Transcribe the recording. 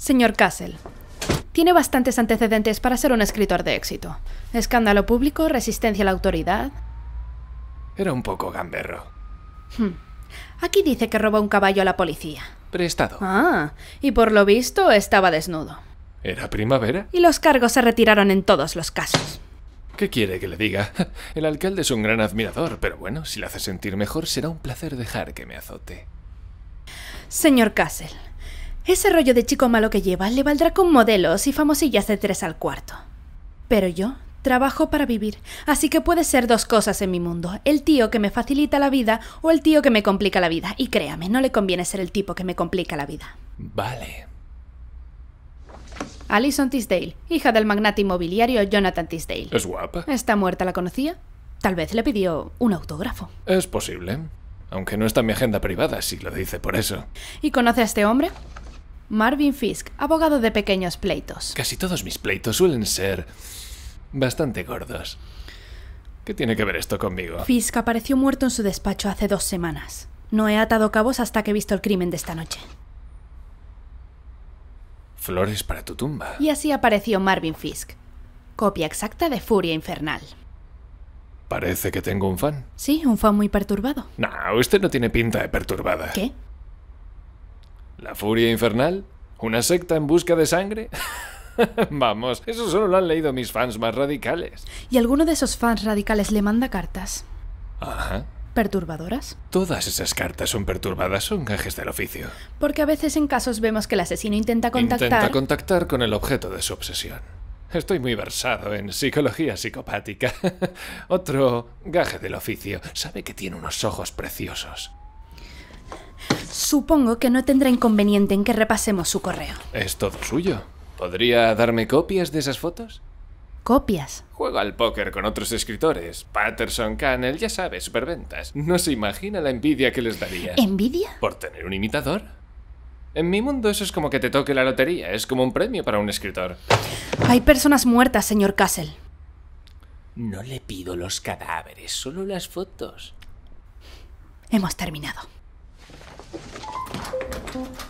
Señor Castle, tiene bastantes antecedentes para ser un escritor de éxito. Escándalo público, resistencia a la autoridad. Era un poco gamberro. Hmm. Aquí dice que robó un caballo a la policía. Prestado. Ah, y por lo visto estaba desnudo. ¿Era primavera? Y los cargos se retiraron en todos los casos. ¿Qué quiere que le diga? El alcalde es un gran admirador, pero bueno, si le hace sentir mejor, será un placer dejar que me azote. Señor Castle, ese rollo de chico malo que lleva le valdrá con modelos y famosillas de tres al cuarto. Pero yo trabajo para vivir, así que puede ser dos cosas en mi mundo, el tío que me facilita la vida o el tío que me complica la vida. Y créame, no le conviene ser el tipo que me complica la vida. Vale. Alison Tisdale, hija del magnate inmobiliario Jonathan Tisdale. Es guapa. ¿Está muerta la conocía? Tal vez le pidió un autógrafo. Es posible. Aunque no está en mi agenda privada, si lo dice por eso. ¿Y conoce a este hombre? Marvin Fisk, abogado de pequeños pleitos. Casi todos mis pleitos suelen ser bastante gordos. ¿Qué tiene que ver esto conmigo? Fisk apareció muerto en su despacho hace dos semanas. No he atado cabos hasta que he visto el crimen de esta noche. Flores para tu tumba. Y así apareció Marvin Fisk. Copia exacta de Furia Infernal. Parece que tengo un fan. Sí, un fan muy perturbado. No, usted no tiene pinta de perturbada. ¿Qué? ¿La furia infernal? ¿Una secta en busca de sangre? Vamos, eso solo lo han leído mis fans más radicales. ¿Y alguno de esos fans radicales le manda cartas? Ajá. ¿Perturbadoras? Todas esas cartas son perturbadas, son gajes del oficio. Porque a veces en casos vemos que el asesino intenta contactar... Intenta contactar con el objeto de su obsesión. Estoy muy versado en psicología psicopática. Otro gaje del oficio. Sabe que tiene unos ojos preciosos. Supongo que no tendrá inconveniente en que repasemos su correo. Es todo suyo. ¿Podría darme copias de esas fotos? ¿Copias? Juego al póker con otros escritores. Patterson, Cannell, ya sabe, superventas. No se imagina la envidia que les daría. ¿Envidia? ¿Por tener un imitador? En mi mundo eso es como que te toque la lotería, es como un premio para un escritor. Hay personas muertas, señor Castle. No le pido los cadáveres, solo las fotos. Hemos terminado. 후